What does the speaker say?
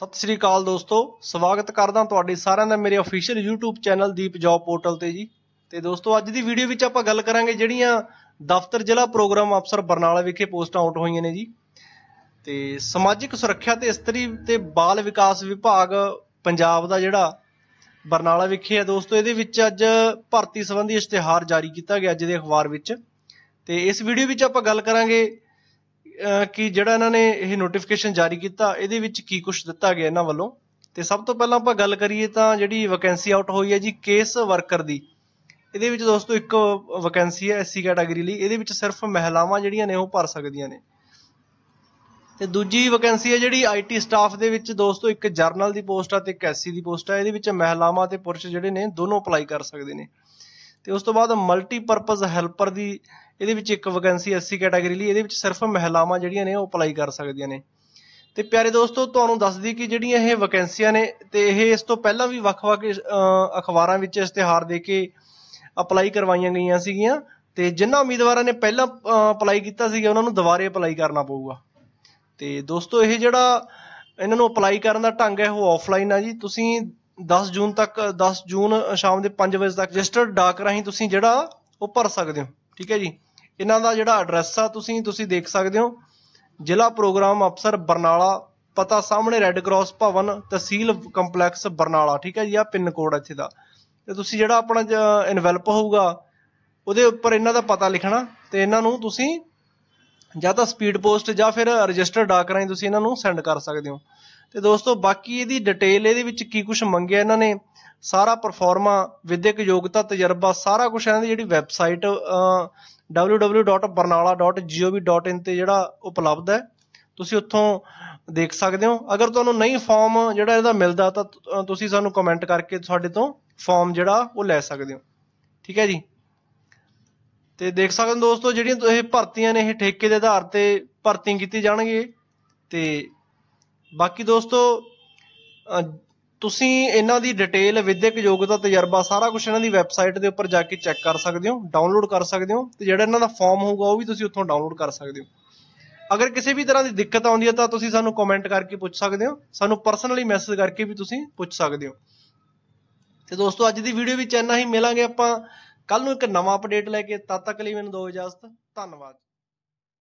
ਸਤਿ ਸ੍ਰੀ ਅਕਾਲ ਦੋਸਤੋ ਸਵਾਗਤ ਕਰਦਾ ਤੁਹਾਡੇ ਸਾਰਿਆਂ ਦਾ ਮੇਰੇ official YouTube channel Deep job portal ਤੇ ਜੀ ਤੇ ਦੋਸਤੋ ਅੱਜ ਦੀ ਵੀਡੀਓ ਵਿੱਚ ਆਪਾਂ ਗੱਲ ਕਰਾਂਗੇ ਜਿਹੜੀਆਂ ਦਫ਼ਤਰ ਜ਼ਿਲ੍ਹਾ ਪ੍ਰੋਗਰਾਮ ਅਫਸਰ ਬਰਨਾਲਾ ਵਿਖੇ ਪੋਸਟਾਂ ਆਊਟ ਹੋਈਆਂ ਨੇ ਜੀ ਤੇ ਸਮਾਜਿਕ ਸੁਰੱਖਿਆ ਤੇ ਇਸਤਰੀ ਤੇ ਬਾਲ ਵਿਕਾਸ ਵਿਭਾਗ ਪੰਜਾਬ ਦਾ ਜਿਹੜਾ ਬਰਨਾਲਾ ਵਿਖੇ ਹੈ ਦੋਸਤੋ ਇਹਦੇ ਵਿੱਚ ਅੱਜ ਭਰਤੀ ਸੰਬੰਧੀ ਇਸ਼ਤਿਹਾਰ ਜਾਰੀ ਕੀਤਾ ਗਿਆ ਅੱਜ ਦੇ ਅਖਬਾਰ ਵਿੱਚ ਤੇ ਇਸ ਵੀਡੀਓ ਵਿੱਚ ਆਪਾਂ ਗੱਲ ਕਰਾਂਗੇ ਕਿ ਜਿਹੜਾ ਇਹਨਾਂ ਨੇ ਇਹ ਨੋਟੀਫਿਕੇਸ਼ਨ ਜਾਰੀ ਕੀਤਾ ਇਹਦੇ ਵਿੱਚ ਕੀ ਕੁਝ ਦਿੱਤਾ ਗਿਆ ਇਹਨਾਂ ਵੱਲੋਂ ਤੇ ਸਭ ਤੋਂ ਪਹਿਲਾਂ ਆਪਾਂ ਗੱਲ ਕਰੀਏ ਤਾਂ ਜਿਹੜੀ ਵੈਕੈਂਸੀ ਆਊਟ ਹੋਈ ਹੈ ਜੀ ਕੇਸ ਵਰਕਰ ਦੀ ਇਹਦੇ ਵਿੱਚ ਦੋਸਤੋ ਇੱਕ ਵੈਕੈਂਸੀ ਹੈ ਐਸਸੀ ਕੈਟਾਗਰੀ ਲਈ ਇਹਦੇ ਵਿੱਚ ਸਿਰਫ ਮਹਿਲਾਵਾਂ ਜਿਹੜੀਆਂ ਨੇ ਉਹ ਭਰ ਸਕਦੀਆਂ ਨੇ ਤੇ ਦੂਜੀ ਵੈਕੈਂਸੀ ਹੈ ਜਿਹੜੀ ਆਈਟੀ ਸਟਾਫ ਦੇ ਵਿੱਚ ਦੋਸਤੋ ਇੱਕ ਜਰਨਲ ਦੀ ਪੋਸਟ ਆ ਤੇ ਇੱਕ ਐਸਸੀ ਦੀ ਪੋਸਟ ਆ ਇਹਦੇ ਵਿੱਚ ਮਹਿਲਾਵਾਂ ਤੇ ਪੁਰਸ਼ ਜਿਹੜੇ ਨੇ ਦੋਨੋਂ ਅਪਲਾਈ ਕਰ ਸਕਦੇ ਨੇ ਤੇ ਉਸ ਤੋਂ ਬਾਅਦ ਮਲਟੀ ਪਰਪਸ ਹੈਲਪਰ ਦੀ ਇਹਦੇ ਵਿੱਚ ਇੱਕ ਵੈਕੈਂਸੀ ਐਸਸੀ ਕੈਟਾਗਰੀ ਲਈ ਇਹਦੇ ਵਿੱਚ ਸਿਰਫ ਮਹਿਲਾਵਾਂ ਜਿਹੜੀਆਂ ਨੇ ਉਹ ਅਪਲਾਈ ਕਰ ਸਕਦੀਆਂ ਨੇ ਤੇ ਪਿਆਰੇ ਦੋਸਤੋ ਤੁਹਾਨੂੰ ਦੱਸ ਕਿ ਜਿਹੜੀਆਂ ਇਹ ਵੈਕੈਂਸੀਆਂ ਨੇ ਤੇ ਇਹ ਇਸ ਤੋਂ ਪਹਿਲਾਂ ਵੀ ਵੱਖ-ਵੱਖ ਅਖਬਾਰਾਂ ਵਿੱਚ ਇਸ਼ਤਿਹਾਰ ਦੇ ਕੇ ਅਪਲਾਈ ਕਰਵਾਈਆਂ ਗਈਆਂ ਸੀਗੀਆਂ ਤੇ ਜਿਨ੍ਹਾਂ ਉਮੀਦਵਾਰਾਂ ਨੇ ਪਹਿਲਾਂ ਅਪਲਾਈ ਕੀਤਾ ਸੀਗਾ ਉਹਨਾਂ ਨੂੰ ਦੁਬਾਰੇ ਅਪਲਾਈ ਕਰਨਾ ਪਊਗਾ ਤੇ ਦੋਸਤੋ ਇਹ ਜਿਹੜਾ ਇਹਨਾਂ ਨੂੰ ਅਪਲਾਈ ਕਰਨ ਦਾ ਢੰਗ ਹੈ ਉਹ ਆਫਲਾਈਨ ਆ ਜੀ ਤੁਸੀਂ 10 ਜੂਨ ਤੱਕ 10 ਜੂਨ ਸ਼ਾਮ ਦੇ 5 ਵਜੇ ਤੱਕ ਰਜਿਸਟਰਡ ਡਾਕ ਰਾਹੀਂ ਤੁਸੀਂ ਜਿਹੜਾ ਉਹ ਭਰ ਸਕਦੇ ਹੋ ਠੀਕ ਹੈ ਜੀ ਇਹਨਾਂ ਦਾ ਜਿਹੜਾ ਐਡਰੈਸ ਆ ਤੁਸੀਂ ਤੁਸੀਂ ਦੇਖ ਸਕਦੇ ਹੋ ਜ਼ਿਲ੍ਹਾ ਪ੍ਰੋਗਰਾਮ ਅਫਸਰ ਬਰਨਾਲਾ ਪਤਾ ਸਾਹਮਣੇ ਰੈੱਡ ਕਰਾਸ ਭਵਨ ਤਹਿਸੀਲ ਕੰਪਲੈਕਸ ਬਰਨਾਲਾ ਠੀਕ ਹੈ ਜੀ ਆ ਪਿੰਨ ਕੋਡ ਇੱਥੇ ਦਾ ਤੇ ਤੁਸੀਂ ਜਿਹੜਾ ਆਪਣਾ ਇਨਵੈਲਪ ਹੋਊਗਾ ਉਹਦੇ ਉੱਪਰ ਇਹਨਾਂ ਦਾ ਪਤਾ ਲਿਖਣਾ ਤੇ ਇਹਨਾਂ ਨੂੰ ਤੁਸੀਂ ਜਾਂ ਤਾਂ ਸਪੀਡ ਪੋਸਟ ਜਾਂ ਫਿਰ ਰਜਿਸਟਰ ਡਾਕ ਰਾਹੀਂ ਤੁਸੀਂ ਇਹਨਾਂ ਨੂੰ ਸੈਂਡ ਕਰ ਸਕਦੇ ਹੋ ਤੇ ਦੋਸਤੋ ਬਾਕੀ ਇਹਦੀ ਡਿਟੇਲ ਇਹਦੇ ਵਿੱਚ ਕੀ ਕੁਝ ਮੰਗਿਆ ਇਹਨਾਂ ਨੇ ਸਾਰਾ ਪਰਫਾਰਮਾ ਵਿਦਿਅਕ ਯੋਗਤਾ ਤਜਰਬਾ ਸਾਰਾ ਕੁਝ ਇਹਨਾਂ ਦੀ ਜਿਹੜੀ ਵੈਬਸਾਈਟ www.barnala.gov.in ਤੇ ਜਿਹੜਾ ਉਪਲਬਧ ਹੈ ਤੁਸੀਂ ਉੱਥੋਂ ਦੇਖ ਸਕਦੇ ਹੋ ਅਗਰ ਤੁਹਾਨੂੰ ਨਹੀਂ ਫਾਰਮ ਜਿਹੜਾ ਇਹਦਾ ਮਿਲਦਾ ਤਾਂ ਤੁਸੀਂ ਸਾਨੂੰ ਕਮੈਂਟ ਕਰਕੇ ਸਾਡੇ ਤੋਂ ਫਾਰਮ ਜਿਹੜਾ ਉਹ ਲੈ ਸਕਦੇ ਹੋ ਠੀਕ ਹੈ ਜੀ ਤੇ ਦੇਖ ਸਕਦੇ ਹੋ ਦੋਸਤੋ ਜਿਹੜੀਆਂ ਇਹ ਭਰਤੀਆਂ ਨੇ ਇਹ ਠੇਕੇ ਦੇ ਆਧਾਰ ਤੇ ਭਰਤੀ ਕੀਤੀ ਜਾਣਗੇ ਤੇ ਬਾਕੀ ਦੋਸਤੋ ਤੁਸੀਂ ਇਹਨਾਂ ਦੀ ਡਿਟੇਲ ਵਿਦਿਅਕ ਯੋਗਤਾ ਤਜਰਬਾ ਸਾਰਾ ਕੁਝ ਇਹਨਾਂ ਦੀ ਵੈਬਸਾਈਟ ਦੇ ਉੱਪਰ ਜਾ ਕੇ ਚੈੱਕ ਕਰ ਸਕਦੇ ਹੋ ਡਾਊਨਲੋਡ ਕਰ ਸਕਦੇ ਹੋ ਤੇ ਜਿਹੜਾ ਇਹਨਾਂ ਦਾ ਫਾਰਮ ਹੋਊਗਾ ਉਹ ਵੀ ਤੁਸੀਂ ਉੱਥੋਂ ਡਾਊਨਲੋਡ ਕਰ ਸਕਦੇ ਹੋ ਅਗਰ ਕਿਸੇ ਵੀ ਤਰ੍ਹਾਂ ਦੀ ਦਿੱਕਤ ਆਉਂਦੀ ਹੈ ਤਾਂ ਤੁਸੀਂ ਸਾਨੂੰ ਕਮੈਂਟ ਕਰਕੇ ਪੁੱਛ ਸਕਦੇ ਹੋ ਸਾਨੂੰ ਪਰਸਨਲੀ ਮੈਸੇਜ ਕਰਕੇ ਵੀ ਤੁਸੀਂ ਪੁੱਛ ਸਕਦੇ ਹੋ ਤੇ ਦੋਸਤੋ ਅੱਜ ਦੀ ਵੀਡੀਓ ਵਿੱਚ ਇੰਨਾ ਹੀ ਮਿਲਾਂਗੇ ਆਪਾਂ ਕੱਲ ਨੂੰ ਇੱਕ ਨਵਾਂ ਅਪਡੇਟ ਲੈ ਕੇ ਤਦ ਤੱਕ ਲਈ ਮੈਨੂੰ ਦਿਓ ਇਜਾਜ਼ਤ ਧੰਨਵਾਦ